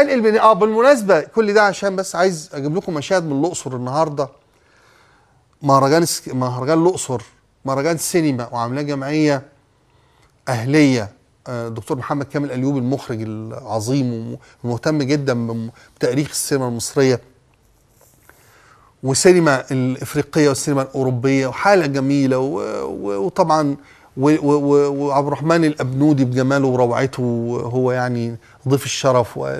انقل بين اه بالمناسبه كل ده عشان بس عايز اجيب لكم مشاهد من الاقصر النهارده مهرجان سك... مهرجان الاقصر مهرجان سينما وعاملاه جمعيه اهليه آه، دكتور محمد كامل ايوب المخرج العظيم ومهتم جدا بتاريخ السينما المصريه والسينما الافريقيه والسينما الاوروبيه وحاله جميله و... وطبعا وعبد الرحمن الابنودي بجماله وروعته هو يعني ضيف الشرف و...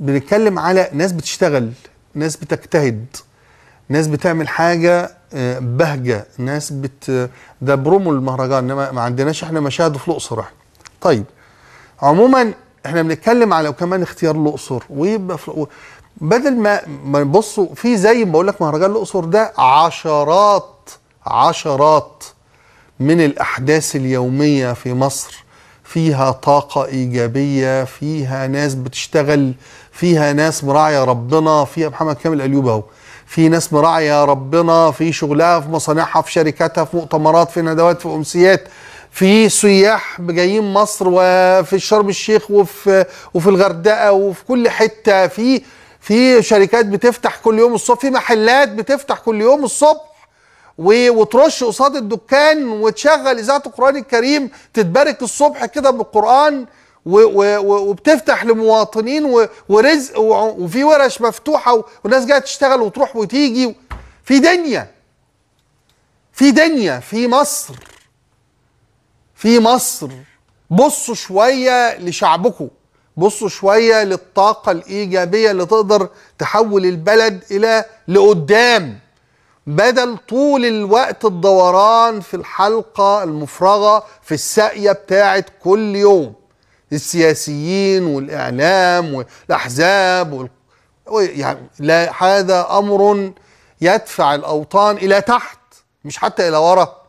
بنتكلم على ناس بتشتغل ناس بتجتهد ناس بتعمل حاجه آه، بهجه ناس بت ده برومو المهرجان انما ما عندناش احنا مشاهد في الاقصر احنا طيب عموما احنا بنتكلم على وكمان اختيار الاقصر ويبقى في... بدل ما ما بصوا في زي ما بقول لك مهرجان الاقصر ده عشرات عشرات من الأحداث اليومية في مصر فيها طاقة إيجابية فيها ناس بتشتغل فيها ناس مراعية ربنا فيها محمد كامل أيوب أهو في ناس مراعية ربنا في شغلها في مصانعها في شركاتها في مؤتمرات في ندوات في أمسيات في سياح جايين مصر وفي شرم الشيخ وفي وفي الغردقه وفي كل حته في في شركات بتفتح كل يوم الصبح في محلات بتفتح كل يوم الصبح وترش قصاد الدكان وتشغل اذاعه القران الكريم تتبارك الصبح كده بالقران وبتفتح لمواطنين ورزق وفي ورش مفتوحه وناس جايه تشتغل وتروح وتيجي في دنيا في دنيا في مصر في مصر بصوا شويه لشعبكم بصوا شويه للطاقه الايجابيه اللي تقدر تحول البلد الى لقدام بدل طول الوقت الدوران في الحلقة المفرغة في الساقية بتاعة كل يوم السياسيين والإعلام والأحزاب وال... يعني لا هذا أمر يدفع الأوطان إلى تحت مش حتى إلى وراء